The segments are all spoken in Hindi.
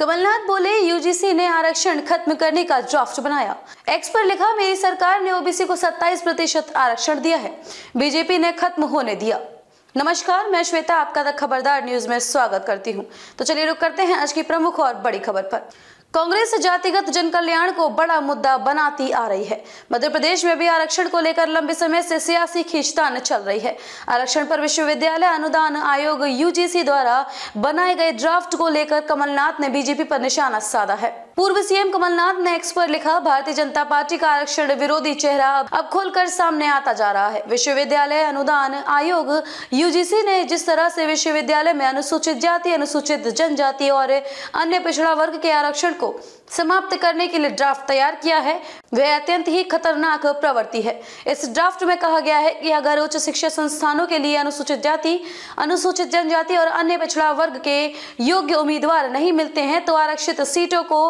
कमलनाथ बोले यूजीसी ने आरक्षण खत्म करने का ड्राफ्ट बनाया एक्स पर लिखा मेरी सरकार ने ओबीसी को 27 प्रतिशत आरक्षण दिया है बीजेपी ने खत्म होने दिया नमस्कार मैं श्वेता आपका द खबरदार न्यूज में स्वागत करती हूँ तो चलिए रुक करते हैं आज की प्रमुख और बड़ी खबर पर कांग्रेस जातिगत जन कल्याण को बड़ा मुद्दा बनाती आ रही है मध्य प्रदेश में भी आरक्षण को लेकर लंबे समय से सियासी खींचतान चल रही है आरक्षण पर विश्वविद्यालय अनुदान आयोग यूजीसी द्वारा बनाए गए ड्राफ्ट को लेकर कमलनाथ ने बीजेपी पर निशाना साधा है पूर्व सीएम कमलनाथ ने एक्स पर लिखा भारतीय जनता पार्टी का आरक्षण विरोधी चेहरा अब खुलकर सामने आता जा रहा है विश्वविद्यालय अनुदान आयोग यूजीसी ने जिस तरह से विश्वविद्यालय में अनुसूचित जाति अनुसूचित जनजाति और अन्य पिछड़ा वर्ग के आरक्षण को समाप्त करने के लिए ड्राफ्ट तैयार किया है वह अत्यंत ही खतरनाक प्रवृत्ति है इस ड्राफ्ट में कहा गया है कि अगर उच्च शिक्षा संस्थानों के लिए अनुसूचित जाति अनुसूचित जनजाति और अन्य पिछड़ा वर्ग के योग्य उम्मीदवार नहीं मिलते हैं तो आरक्षित सीटों को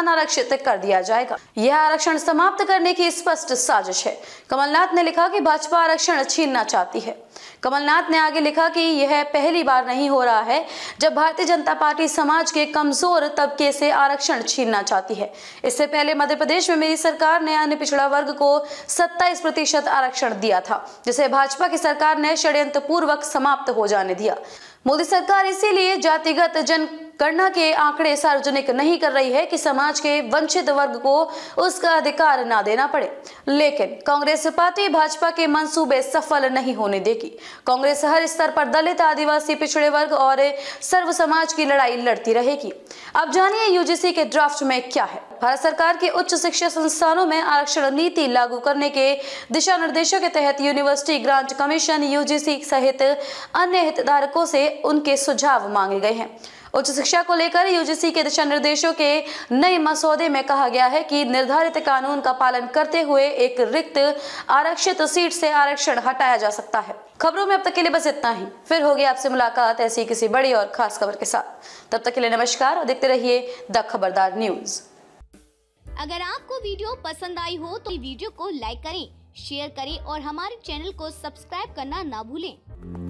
अनारक्षित कर दिया जाएगा यह आरक्षण समाप्त करने की स्पष्ट साजिश है कमलनाथ ने लिखा कि भाजपा आरक्षण छीनना चाहती है कमलनाथ ने आगे लिखा कि यह पहली बार नहीं हो रहा है जब भारतीय जनता पार्टी समाज के कमजोर तबके से आरक्षण आरक्षण छीनना चाहती है इससे पहले मध्य प्रदेश में मेरी सरकार ने अन्य पिछड़ा वर्ग को सत्ताईस प्रतिशत आरक्षण दिया था जिसे भाजपा की सरकार ने षड्यंत्र पूर्वक समाप्त हो जाने दिया मोदी सरकार इसीलिए जातिगत जन के आंकड़े सार्वजनिक नहीं कर रही है कि समाज के वंचित वर्ग को उसका अधिकार ना देना पड़े लेकिन कांग्रेस पार्टी भाजपा के मंसूबे सफल नहीं होने देगी कांग्रेस हर स्तर पर दलित आदिवासी पिछड़े वर्ग और सर्व समाज की लड़ाई लड़ती रहेगी अब जानिए यूजीसी के ड्राफ्ट में क्या है भारत सरकार के उच्च शिक्षा संस्थानों में आरक्षण नीति लागू करने के दिशा निर्देशों के तहत यूनिवर्सिटी ग्रांट कमीशन यूजीसी सहित अन्य हितधारकों से उनके सुझाव मांगे गए हैं उच्च शिक्षा को लेकर यूजीसी के दिशा निर्देशों के नए मसौदे में कहा गया है कि निर्धारित कानून का पालन करते हुए एक रिक्त आरक्षित सीट से आरक्षण हटाया जा सकता है खबरों में अब तक के लिए बस इतना ही फिर होगी आपसे मुलाकात ऐसी किसी बड़ी और खास खबर के साथ तब तक के लिए नमस्कार और देखते रहिए द खबरदार न्यूज अगर आपको वीडियो पसंद आई हो तो वीडियो को लाइक करें शेयर करें और हमारे चैनल को सब्सक्राइब करना ना भूलें